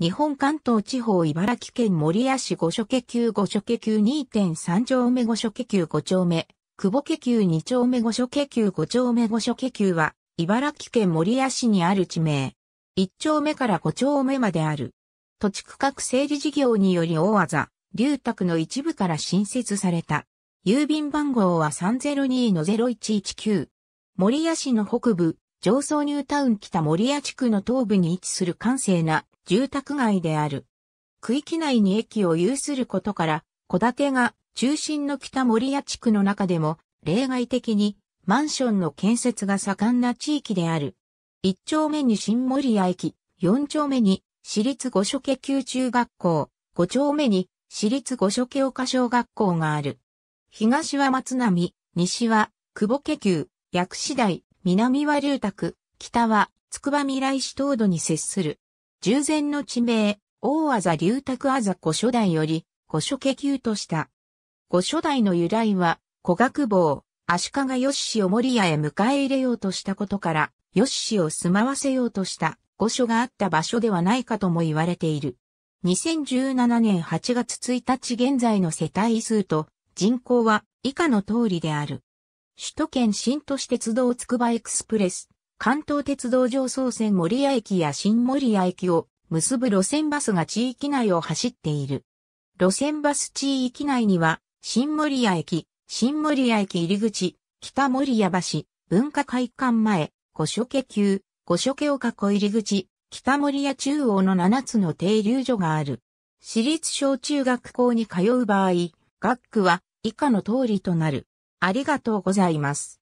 日本関東地方茨城県守谷市五所家級五所家級2.3丁目五所家級五丁目、久保家級二丁目五所家級五丁目五所家級は、茨城県守谷市にある地名。一丁目から五丁目まである。土地区画整理事業により大技、龍卓の一部から新設された。郵便番号は302-0119。守谷市の北部、上層ニュータウン北守谷地区の東部に位置する閑静な住宅街である。区域内に駅を有することから、戸建てが中心の北森谷地区の中でも例外的にマンションの建設が盛んな地域である。一丁目に新森谷駅、四丁目に私立五所家級中学校、五丁目に私立五所家丘小学校がある。東は松並、西は久保家級、薬師台、南は龍宅、北は筑波未来市東土に接する。従前の地名、大あざ龍卓あざ古書代より、古書家級とした。古書代の由来は、古学坊、足利義氏を守屋へ迎え入れようとしたことから、義氏を住まわせようとした御所があった場所ではないかとも言われている。2017年8月1日現在の世帯数と人口は以下の通りである。首都圏新都市鉄道つくばエクスプレス、関東鉄道上総線守谷駅や新守谷駅を結ぶ路線バスが地域内を走っている。路線バス地域内には、新守谷駅、新守谷駅入り口、北守谷橋、文化会館前、五所家級、五所家丘小入り口、北守谷中央の7つの停留所がある。私立小中学校に通う場合、学区は以下の通りとなる。ありがとうございます。